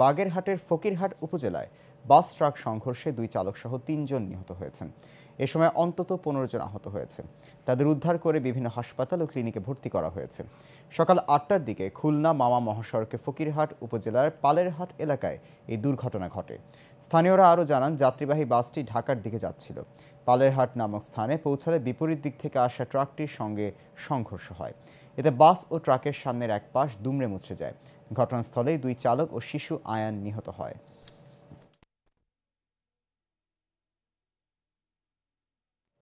বাগেরহাটের ফকিরহাট উপজেলায় bus truck সংঘর্ষে দুই চালকসহ তিনজন নিহত হয়েছেন এ সময় অন্তত পনেরো জন আহত হয়েছে তাদের উদ্ধার করে বিভিন্ন হাসপাতাল ও ক্লিনিকে ভর্তি করা হয়েছে সকাল আটটার দিকে খুলনা মামা মহাসড়কে ফকিরহাট উপজেলার পালেরহাট এলাকায় এই দুর্ঘটনা ঘটে স্থানীয়রা আরও জানান যাত্রীবাহী বাসটি ঢাকার দিকে যাচ্ছিল পালেরহাট নামক স্থানে পৌঁছালে বিপরীত দিক থেকে আসা ট্রাকটির সঙ্গে সংঘর্ষ হয় এতে বাস ও ট্রাকের সামনের এক পাশ দুমড়ে মুছে যায় ঘটনাস্থলেই দুই চালক ও শিশু আয়ান নিহত হয়